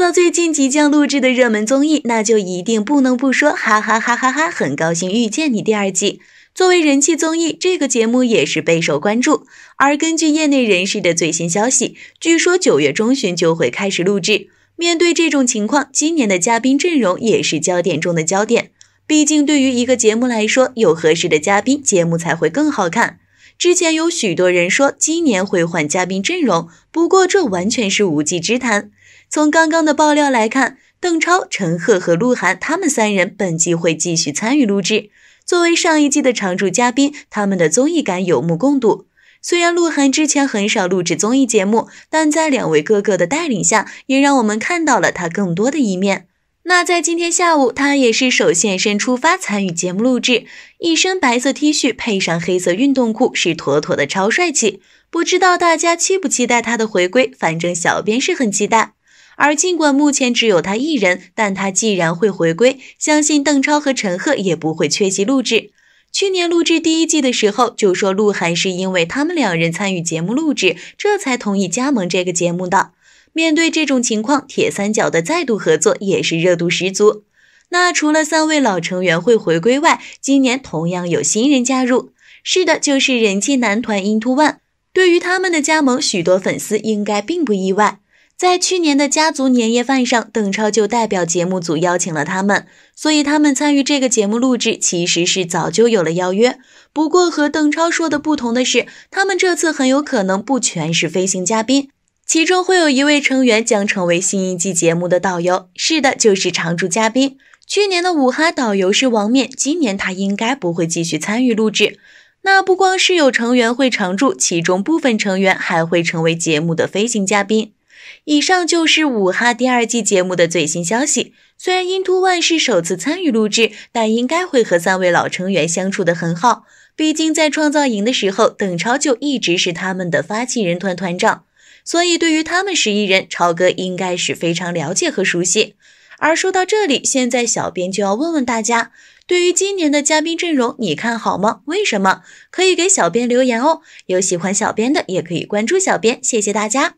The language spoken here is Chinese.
说到最近即将录制的热门综艺，那就一定不能不说，哈哈哈哈哈！很高兴遇见你第二季作为人气综艺，这个节目也是备受关注。而根据业内人士的最新消息，据说九月中旬就会开始录制。面对这种情况，今年的嘉宾阵容也是焦点中的焦点。毕竟，对于一个节目来说，有合适的嘉宾，节目才会更好看。之前有许多人说今年会换嘉宾阵容，不过这完全是无稽之谈。从刚刚的爆料来看，邓超、陈赫和鹿晗他们三人本季会继续参与录制。作为上一季的常驻嘉宾，他们的综艺感有目共睹。虽然鹿晗之前很少录制综艺节目，但在两位哥哥的带领下，也让我们看到了他更多的一面。那在今天下午，他也是首现身出发参与节目录制，一身白色 T 恤配上黑色运动裤，是妥妥的超帅气。不知道大家期不期待他的回归？反正小编是很期待。而尽管目前只有他一人，但他既然会回归，相信邓超和陈赫也不会缺席录制。去年录制第一季的时候，就说鹿晗是因为他们两人参与节目录制，这才同意加盟这个节目的。面对这种情况，铁三角的再度合作也是热度十足。那除了三位老成员会回归外，今年同样有新人加入。是的，就是人气男团 i n t o One。对于他们的加盟，许多粉丝应该并不意外。在去年的家族年夜饭上，邓超就代表节目组邀请了他们，所以他们参与这个节目录制其实是早就有了邀约。不过和邓超说的不同的是，他们这次很有可能不全是飞行嘉宾。其中会有一位成员将成为新一季节目的导游，是的，就是常驻嘉宾。去年的五哈导游是王冕，今年他应该不会继续参与录制。那不光是有成员会常驻，其中部分成员还会成为节目的飞行嘉宾。以上就是五哈第二季节目的最新消息。虽然 i n o o n e 是首次参与录制，但应该会和三位老成员相处得很好，毕竟在创造营的时候，邓超就一直是他们的发起人团团长。所以，对于他们十一人，超哥应该是非常了解和熟悉。而说到这里，现在小编就要问问大家：对于今年的嘉宾阵容，你看好吗？为什么？可以给小编留言哦。有喜欢小编的，也可以关注小编。谢谢大家。